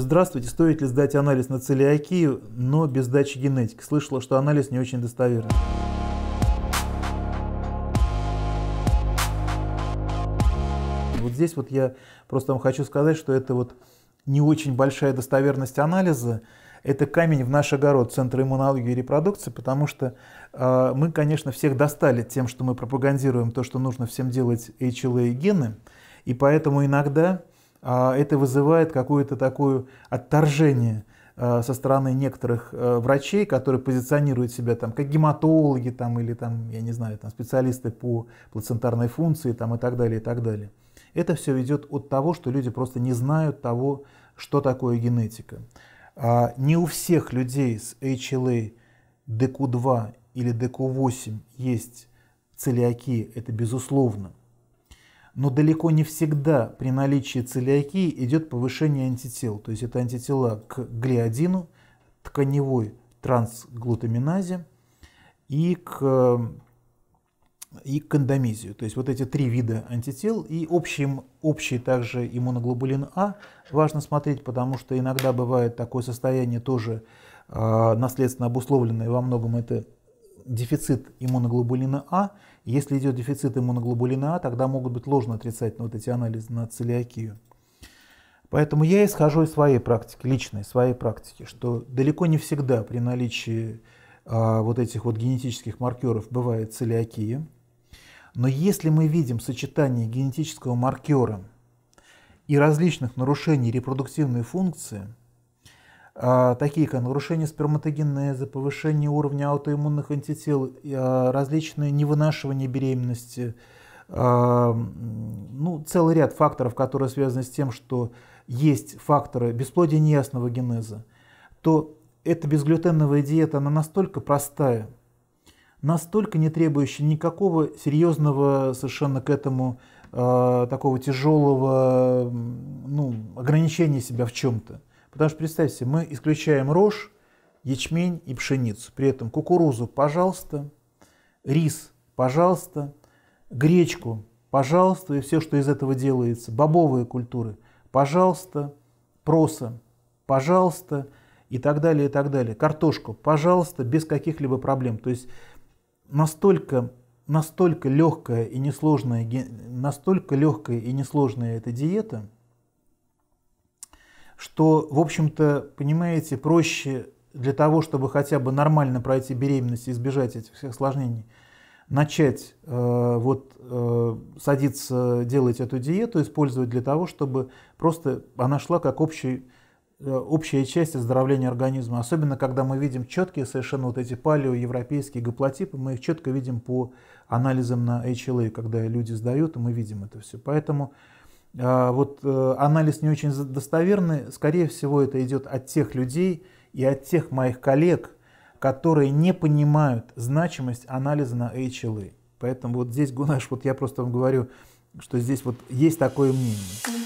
Здравствуйте, здравствуйте. Стоит ли сдать анализ на целиакию, но без дачи генетики? Слышала, что анализ не очень достоверный. Вот здесь вот я просто вам хочу сказать, что это вот не очень большая достоверность анализа, это камень в наш огород Центра иммунологии и репродукции, потому что э, мы, конечно, всех достали тем, что мы пропагандируем то, что нужно всем делать HLA-гены, и поэтому иногда а это вызывает какое-то такое отторжение э, со стороны некоторых э, врачей, которые позиционируют себя там как гематологи там, или там, я не знаю, там, специалисты по плацентарной функции там, и так далее, и так далее. Это все ведет от того, что люди просто не знают того, что такое генетика. А не у всех людей с HLA DQ2 или DQ8 есть целиакия, это безусловно но далеко не всегда при наличии целиакии идет повышение антител. То есть это антитела к глиодину, тканевой трансглутаминазе и к, и к эндомизию. То есть вот эти три вида антител и общим, общий также иммуноглобулин А важно смотреть, потому что иногда бывает такое состояние тоже э, наследственно обусловленное, во многом это дефицит иммуноглобулина А. Если идет дефицит иммуноглобулина А, тогда могут быть ложно отрицательные вот эти анализы на целиакию. Поэтому я исхожу из своей практики, личной своей практики, что далеко не всегда при наличии а, вот этих вот генетических маркеров бывает целиакия. Но если мы видим сочетание генетического маркера и различных нарушений репродуктивной функции – а, такие как нарушение сперматогенеза, повышение уровня аутоиммунных антител, а, различные невынашивания беременности, а, ну, целый ряд факторов, которые связаны с тем, что есть факторы бесплодия неясного генеза, то эта безглютеновая диета, она настолько простая, настолько не требующая никакого серьезного совершенно к этому такого тяжелого ну, ограничения себя в чем-то. Потому что представьте, мы исключаем рожь, ячмень и пшеницу. При этом кукурузу, пожалуйста, рис, пожалуйста, гречку, пожалуйста, и все, что из этого делается, бобовые культуры, пожалуйста, проса, пожалуйста, и так далее, и так далее. Картошку, пожалуйста, без каких-либо проблем. То есть настолько, настолько легкая и несложная, настолько легкая и несложная эта диета – что, в общем-то, понимаете, проще для того, чтобы хотя бы нормально пройти беременность и избежать этих всех осложнений, начать э, вот э, садиться делать эту диету, использовать для того, чтобы просто она шла как общий, э, общая часть оздоровления организма. Особенно, когда мы видим четкие совершенно вот эти палеоевропейские гаплотипы, мы их четко видим по анализам на HLA, когда люди сдают, и мы видим это все. Поэтому а, вот э, анализ не очень достоверный, скорее всего, это идет от тех людей и от тех моих коллег, которые не понимают значимость анализа на HLA. Поэтому вот здесь, Гунаш, вот я просто вам говорю, что здесь вот есть такое мнение.